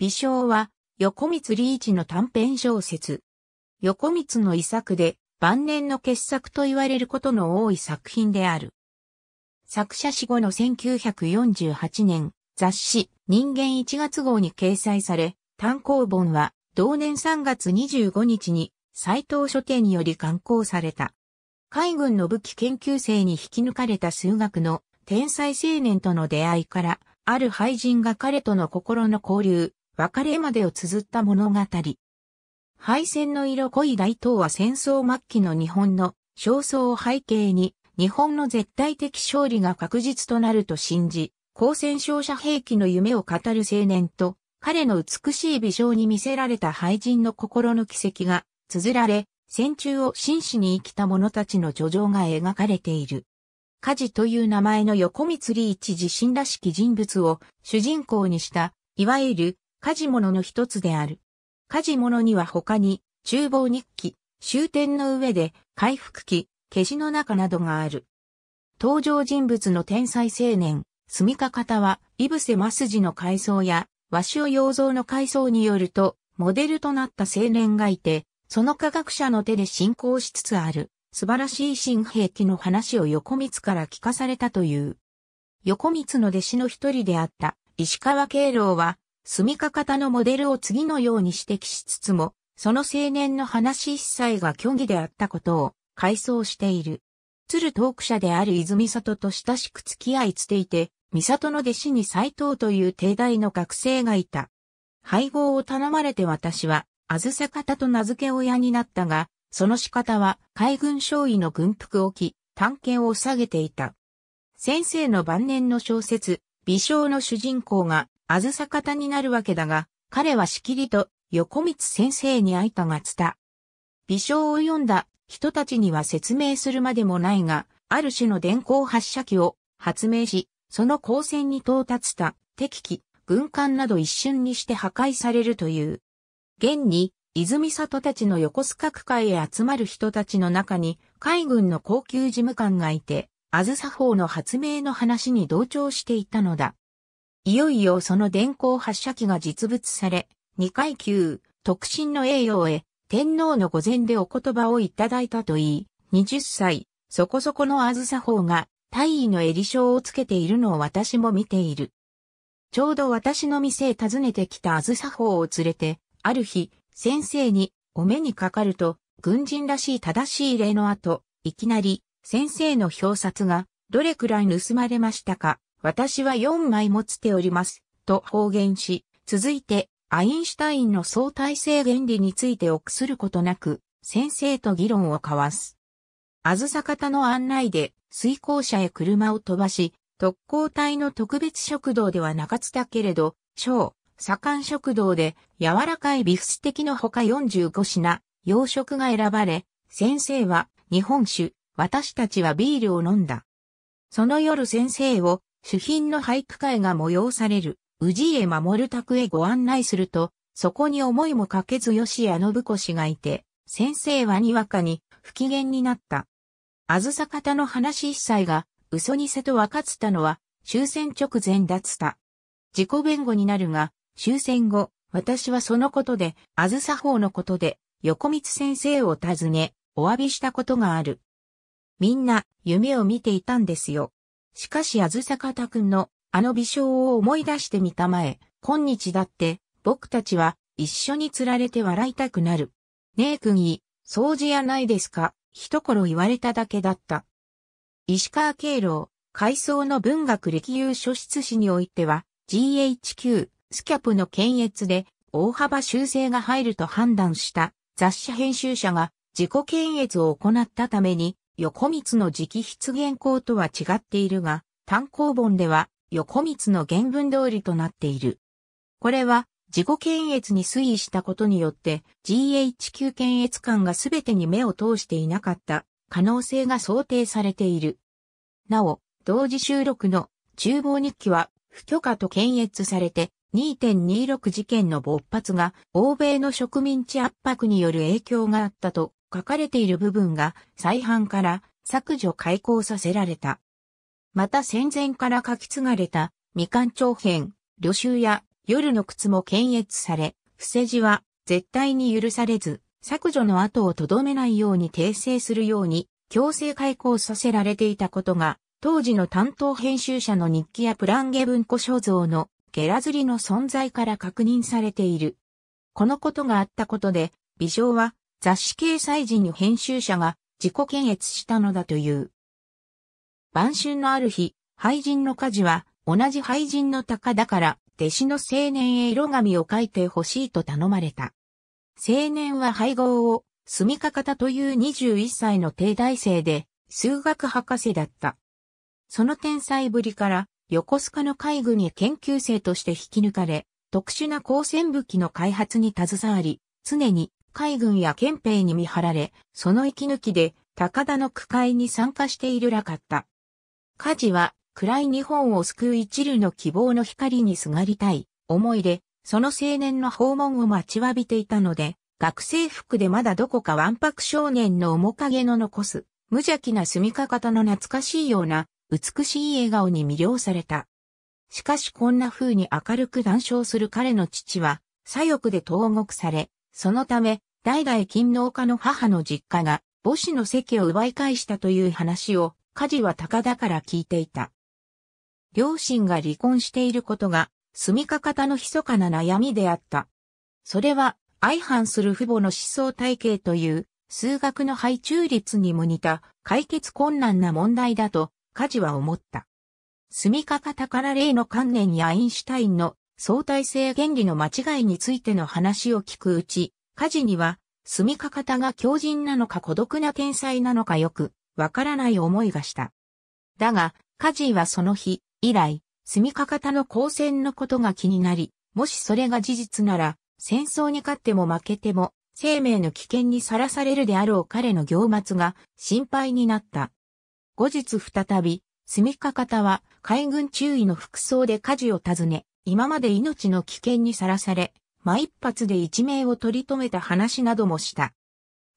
微笑は、横光リーチの短編小説。横光の遺作で、晩年の傑作と言われることの多い作品である。作者死後の1948年、雑誌、人間1月号に掲載され、単行本は、同年3月25日に、斎藤書店により刊行された。海軍の武器研究生に引き抜かれた数学の天才青年との出会いから、ある俳人が彼との心の交流、別れまでを綴った物語。敗戦の色濃い大東は戦争末期の日本の焦燥を背景に日本の絶対的勝利が確実となると信じ、高戦勝者兵器の夢を語る青年と、彼の美しい美少に見せられた廃人の心の奇跡が綴られ、戦中を真摯に生きた者たちの叙情が描かれている。火事という名前の横光利一自身らしき人物を主人公にした、いわゆる家事物の一つである。家事物には他に、厨房日記、終点の上で、回復期、消しの中などがある。登場人物の天才青年、住みか方は、イブセマスジの階層や、和紙洋造の階層によると、モデルとなった青年がいて、その科学者の手で進行しつつある、素晴らしい新兵器の話を横光から聞かされたという。横光の弟子の一人であった、石川敬老は、住みか方のモデルを次のように指摘しつつも、その青年の話一切が虚偽であったことを回想している。鶴トーク者である泉里と親しく付き合いつていて、三里の弟子に斎藤という帝大の学生がいた。配合を頼まれて私は、あずせ方と名付け親になったが、その仕方は海軍少尉の軍服を着、探検を下げていた。先生の晩年の小説、美少の主人公があずさ方になるわけだが、彼はしきりと横光先生に会いたがつた。微笑を読んだ人たちには説明するまでもないが、ある種の電光発射機を発明し、その光線に到達した敵機、軍艦など一瞬にして破壊されるという。現に、泉里たちの横須賀区会へ集まる人たちの中に、海軍の高級事務官がいて、あずさ法の発明の話に同調していたのだ。いよいよその電光発射機が実物され、2階級、特進の栄養へ、天皇の御前でお言葉をいただいたといい、20歳、そこそこのあずさ法が、大尉の襟章をつけているのを私も見ている。ちょうど私の店へ訪ねてきたあずさ法を連れて、ある日、先生に、お目にかかると、軍人らしい正しい礼の後、いきなり、先生の表札が、どれくらい盗まれましたか私は4枚持つております、と方言し、続いて、アインシュタインの相対性原理について臆することなく、先生と議論を交わす。あずさ方の案内で、水耕車へ車を飛ばし、特攻隊の特別食堂ではなかったけれど、小、左官食堂で柔らかいビフステキのほか45品、洋食が選ばれ、先生は日本酒、私たちはビールを飲んだ。その夜先生を主品の俳句会が催される、宇治へ守る宅へご案内すると、そこに思いもかけず吉谷信子氏がいて、先生はにわかに不機嫌になった。あずさ方の話一切が嘘にせと分かつたのは終戦直前だつた。自己弁護になるが、終戦後、私はそのことで、あずさ法のことで、横光先生を訪ね、お詫びしたことがある。みんな夢を見ていたんですよ。しかしあずさかたくんのあの微笑を思い出してみたまえ、今日だって僕たちは一緒に釣られて笑いたくなる。ねえくんい、掃除やないですか、一頃言われただけだった。石川敬老、海藻の文学歴優書室史においては、GHQ、スキャプの検閲で大幅修正が入ると判断した雑誌編集者が自己検閲を行ったために横光の直筆原稿とは違っているが、単行本では横光の原文通りとなっている。これは自己検閲に推移したことによって GHQ 検閲官が全てに目を通していなかった可能性が想定されている。なお、同時収録の厨房日記は不許可と検閲されて2.26事件の勃発が欧米の植民地圧迫による影響があったと書かれている部分が再版から削除開講させられた。また戦前から書き継がれた未完長編、旅集や夜の靴も検閲され、伏せ字は絶対に許されず、削除の後をとどめないように訂正するように強制開講させられていたことが、当時の担当編集者の日記やプランゲ文庫肖像のゲラズリの存在から確認されている。このことがあったことで、美少は雑誌掲載時に編集者が自己検閲したのだという。晩春のある日、廃人の家事は同じ廃人の鷹だから弟子の青年へ色紙を書いてほしいと頼まれた。青年は配合を、住みか方という21歳の定大生で、数学博士だった。その天才ぶりから、横須賀の海軍へ研究生として引き抜かれ、特殊な光線武器の開発に携わり、常に海軍や憲兵に見張られ、その息抜きで高田の区会に参加しているらかった。家事は暗い日本を救う一縷の希望の光にすがりたい思いで、その青年の訪問を待ちわびていたので、学生服でまだどこかわんぱく少年の面影の残す、無邪気な住みか方の懐かしいような、美しい笑顔に魅了された。しかしこんな風に明るく談笑する彼の父は、左翼で投獄され、そのため、代々勤農家の母の実家が母子の席を奪い返したという話を、家事は高田から聞いていた。両親が離婚していることが、住みか方の密かな悩みであった。それは、相反する父母の思想体系という、数学の配中率にも似た解決困難な問題だと、家事は思った。住みか方から例の観念やアインシュタインの相対性原理の間違いについての話を聞くうち、家事には、住みか方が強靭なのか孤独な天才なのかよく、わからない思いがした。だが、家事はその日、以来、住みか方の交戦のことが気になり、もしそれが事実なら、戦争に勝っても負けても、生命の危険にさらされるであろう彼の行末が心配になった。後日再び、住みか方は海軍中尉の服装で家事を訪ね、今まで命の危険にさらされ、ま一発で一命を取り留めた話などもした。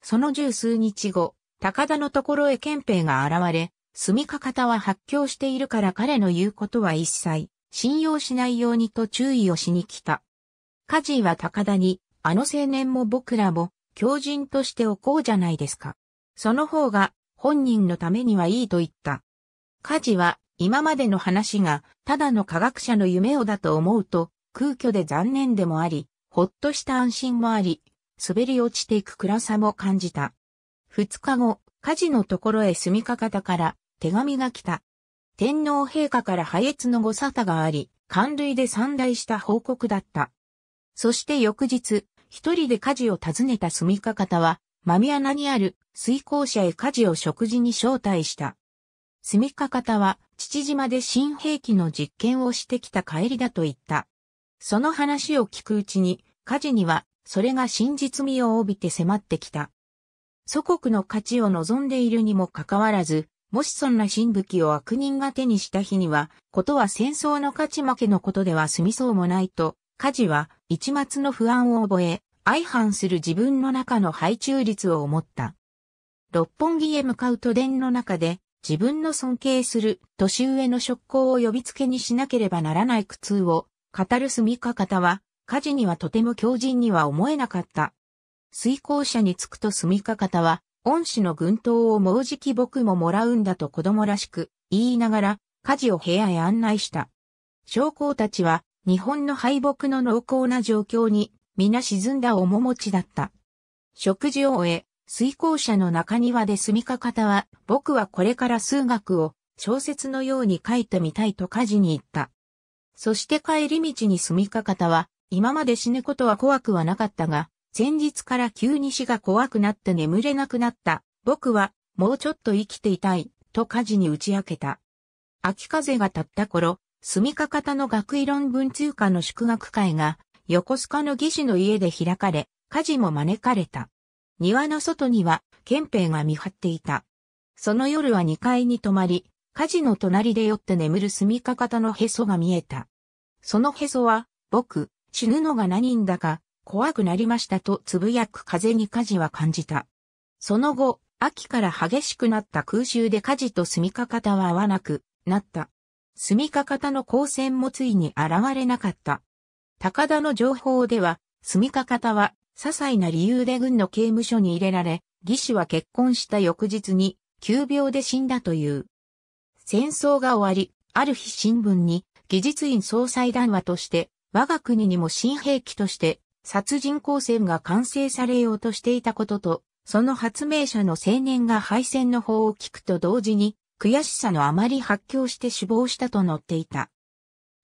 その十数日後、高田のところへ憲兵が現れ、住みか方は発狂しているから彼の言うことは一切信用しないようにと注意をしに来た。カジーは高田に、あの青年も僕らも狂人としておこうじゃないですか。その方が本人のためにはいいと言った。カジは今までの話が、ただの科学者の夢をだと思うと、空虚で残念でもあり、ほっとした安心もあり、滑り落ちていく暗さも感じた。二日後、火事のところへ住みか方から手紙が来た。天皇陛下から破越のご沙汰があり、寒類で散大した報告だった。そして翌日、一人で火事を訪ねた住みか方は、マミアナにある水耕者へ火事を食事に招待した。住みか方は、父島で新兵器の実験をしてきた帰りだと言った。その話を聞くうちに、火事には、それが真実味を帯びて迫ってきた。祖国の価値を望んでいるにもかかわらず、もしそんな新武器を悪人が手にした日には、ことは戦争の勝ち負けのことでは済みそうもないと、火事は一末の不安を覚え、相反する自分の中の配中率を思った。六本木へ向かう都電の中で、自分の尊敬する年上の職校を呼びつけにしなければならない苦痛を語る住みか方は、家事にはとても強靭には思えなかった。水行者に着くと住みか方は、恩師の軍刀をもうじき僕ももらうんだと子供らしく言いながら家事を部屋へ案内した。将校たちは日本の敗北の濃厚な状況に皆沈んだ面持ちだった。食事を終え、水耕者の中庭で住みか方は、僕はこれから数学を小説のように書いてみたいと家事に言った。そして帰り道に住みか方は、今まで死ぬことは怖くはなかったが、前日から急に死が怖くなって眠れなくなった。僕は、もうちょっと生きていたい、と火事に打ち明けた。秋風が立った頃、住みか方の学位論文通貨の祝学会が、横須賀の技師の家で開かれ、火事も招かれた。庭の外には、憲兵が見張っていた。その夜は2階に泊まり、火事の隣で酔って眠る住みか方のへそが見えた。そのへそは、僕、死ぬのが何んだか、怖くなりましたとつぶやく風に火事は感じた。その後、秋から激しくなった空襲で火事と住みか方は合わなくなった。住みか方の光線もついに現れなかった。高田の情報では、住みか方は些細な理由で軍の刑務所に入れられ、義士は結婚した翌日に、急病で死んだという。戦争が終わり、ある日新聞に、技術院総裁談話として、我が国にも新兵器として、殺人光線が完成されようとしていたことと、その発明者の青年が敗戦の方を聞くと同時に、悔しさのあまり発狂して死亡したと載っていた。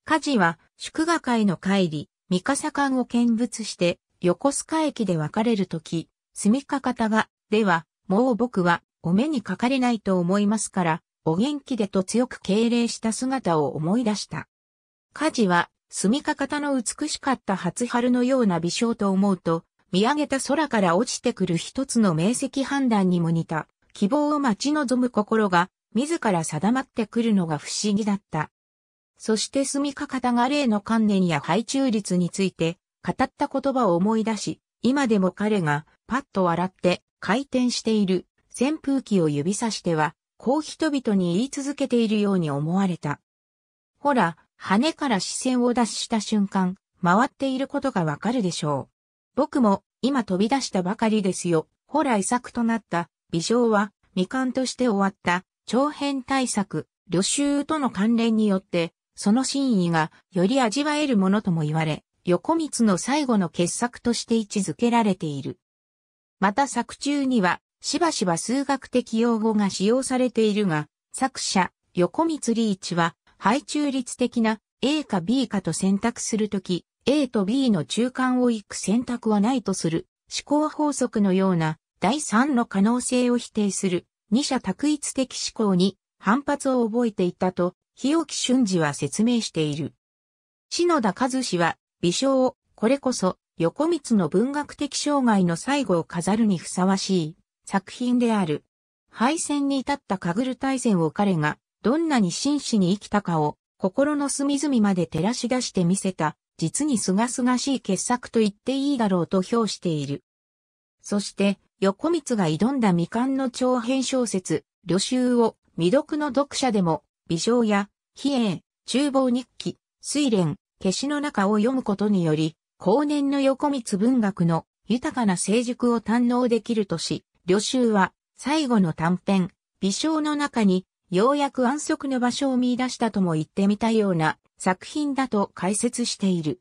火事は、祝賀会の帰り、三笠館を見物して、横須賀駅で別れるとき、住みか方が、では、もう僕は、お目にかかれないと思いますから、お元気でと強く敬礼した姿を思い出した。家事は、住みか方の美しかった初春のような微笑と思うと、見上げた空から落ちてくる一つの明晰判断にも似た、希望を待ち望む心が、自ら定まってくるのが不思議だった。そして住みか方が例の観念や配中率について、語った言葉を思い出し、今でも彼がパッと笑って回転している扇風機を指さしては、こう人々に言い続けているように思われた。ほら、羽から視線を脱した瞬間、回っていることがわかるでしょう。僕も今飛び出したばかりですよ。ほら遺作となった美少は未完として終わった長編大作、旅衆との関連によって、その真意がより味わえるものとも言われ、横光の最後の傑作として位置づけられている。また作中には、しばしば数学的用語が使用されているが、作者、横光リーチは、配中率的な A か B かと選択するとき、A と B の中間を行く選択はないとする、思考法則のような第3の可能性を否定する、二者択一的思考に反発を覚えていたと、日置俊二は説明している。篠田和氏は微を、これこそ、横光の文学的生涯の最後を飾るにふさわしい作品である。敗戦に至ったカグル大戦を彼がどんなに真摯に生きたかを心の隅々まで照らし出して見せた実に清々しい傑作と言っていいだろうと評している。そして横光が挑んだ未完の長編小説、旅集を未読の読者でも、美少や、非営、厨房日記、睡蓮、消しの中を読むことにより、後年の横光文学の豊かな成熟を堪能できるとし、旅集は最後の短編、微笑の中に、ようやく安息の場所を見出したとも言ってみたような作品だと解説している。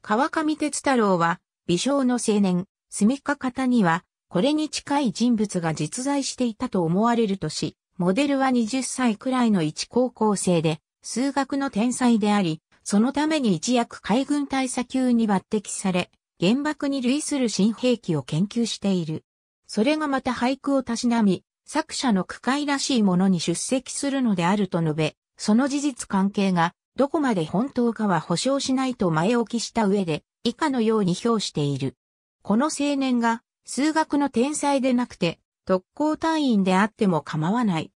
川上哲太郎は、微笑の青年、住みか方には、これに近い人物が実在していたと思われるとし、モデルは20歳くらいの一高校生で、数学の天才であり、そのために一躍海軍大佐級に抜擢され、原爆に類する新兵器を研究している。それがまた俳句をたしなみ、作者の句会らしいものに出席するのであると述べ、その事実関係がどこまで本当かは保証しないと前置きした上で、以下のように評している。この青年が数学の天才でなくて特攻隊員であっても構わない。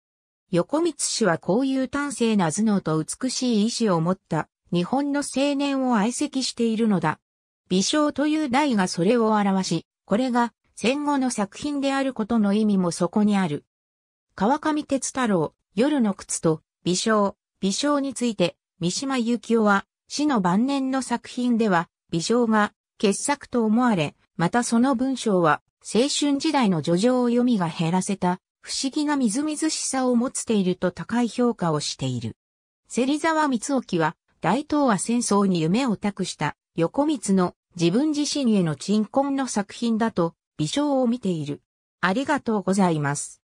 横光氏はこういう端正な頭脳と美しい意志を持った日本の青年を愛席しているのだ。美少という題がそれを表し、これが戦後の作品であることの意味もそこにある。川上哲太郎、夜の靴と美少、美少について、三島由紀夫は、死の晩年の作品では、美少が傑作と思われ、またその文章は、青春時代の叙情を読みが減らせた、不思議なみずみずしさを持つていると高い評価をしている。芹沢光沖は、大東亜戦争に夢を託した横光の自分自身への鎮魂の作品だと微笑を見ている。ありがとうございます。